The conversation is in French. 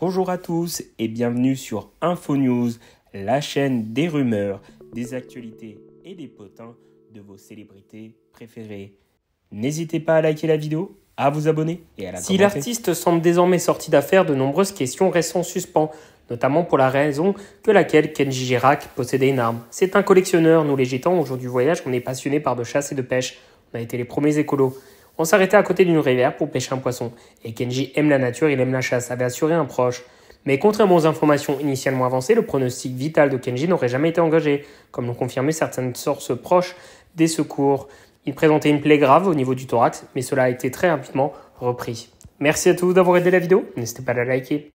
Bonjour à tous et bienvenue sur InfoNews, la chaîne des rumeurs, des actualités et des potins de vos célébrités préférées. N'hésitez pas à liker la vidéo, à vous abonner et à la Si l'artiste semble désormais sorti d'affaires, de nombreuses questions restent en suspens, notamment pour la raison que laquelle Kenji Girac possédait une arme. C'est un collectionneur, nous les aujourd'hui voyage, on est passionné par de chasse et de pêche. On a été les premiers écolos. On s'arrêtait à côté d'une rivière pour pêcher un poisson, et Kenji aime la nature, il aime la chasse, avait assuré un proche. Mais contrairement aux informations initialement avancées, le pronostic vital de Kenji n'aurait jamais été engagé, comme l'ont confirmé certaines sources proches des secours. Il présentait une plaie grave au niveau du thorax, mais cela a été très rapidement repris. Merci à tous d'avoir aidé la vidéo, n'hésitez pas à la liker.